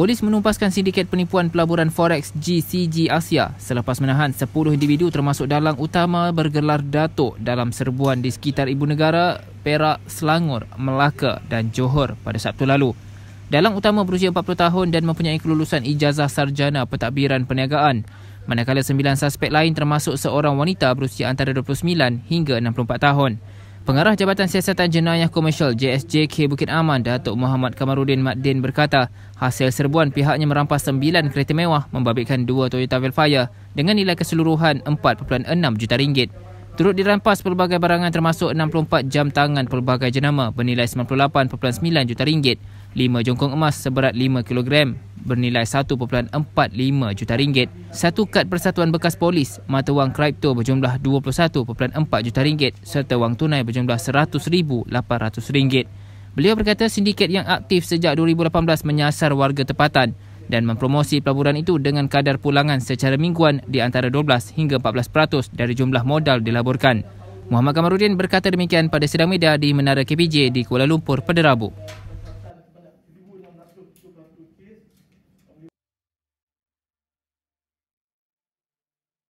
Polis menumpaskan sindiket penipuan pelaburan forex GCG Asia selepas menahan 10 individu termasuk dalang utama bergelar Datuk dalam serbuan di sekitar ibu negara Perak, Selangor, Melaka dan Johor pada Sabtu lalu. Dalang utama berusia 40 tahun dan mempunyai kelulusan ijazah sarjana pentadbiran perniagaan. Manakala 9 suspek lain termasuk seorang wanita berusia antara 29 hingga 64 tahun. Pengarah Jabatan Siasatan Jenayah Komersial JSJK Bukit Aman Datuk Muhammad Kamarudin Maddin berkata, hasil serbuan pihaknya merampas 9 kereta mewah membabitkan 2 Toyota Velfire dengan nilai keseluruhan 4.6 juta ringgit. Turut dirampas pelbagai barangan termasuk 64 jam tangan pelbagai jenama bernilai 98.9 juta ringgit, 5 jongkong emas seberat 5 kilogram, bernilai 1.45 juta ringgit, satu kad persatuan bekas polis, mata wang kripto berjumlah 21.4 juta ringgit serta wang tunai berjumlah 100,800 ringgit. Beliau berkata sindiket yang aktif sejak 2018 menyasar warga tempatan dan mempromosi pelaburan itu dengan kadar pulangan secara mingguan di antara 12 hingga 14% dari jumlah modal dilaburkan. Muhammad Kamarudin berkata demikian pada sidang media di Menara KPJ di Kuala Lumpur pada Rabu.